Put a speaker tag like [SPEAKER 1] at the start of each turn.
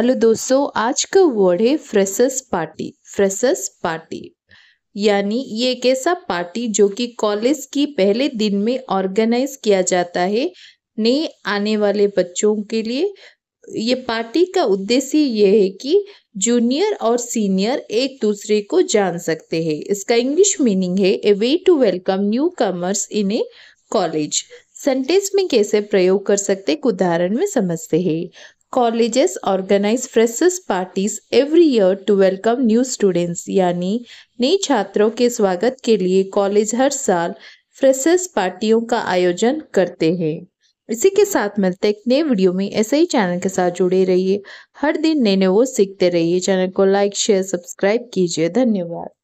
[SPEAKER 1] hello दोस्तों आज का वर्ड है फ्रेशर्स पार्टी फ्रेशर्स पार्टी यानी ये एक ऐसा पार्टी जो कि कॉलेज की पहले दिन में ऑर्गेनाइज किया जाता है नए आने वाले बच्चों के लिए ये पार्टी का उद्देश्य ये है कि जूनियर और सीनियर एक दूसरे को जान सकते हैं इसका इंग्लिश मीनिंग है a way to welcome newcomers in a college sentence में कैसे प्रयोग कर सकते एक उदाहरण में समझते हैं colleges organise freshers parties every year to welcome new students यानी नए छात्रों के स्वागत के लिए कॉलेज हर साल फ्रेशर्स पार्टियों का आयोजन करते हैं इसी के साथ मिलते एक नए वीडियो में ऐसे ही चैनल के साथ जुड़े रहिए हर दिन नए नए वो सीखते रहिए चैनल को लाइक शेयर सब्सक्राइब कीजिए धन्यवाद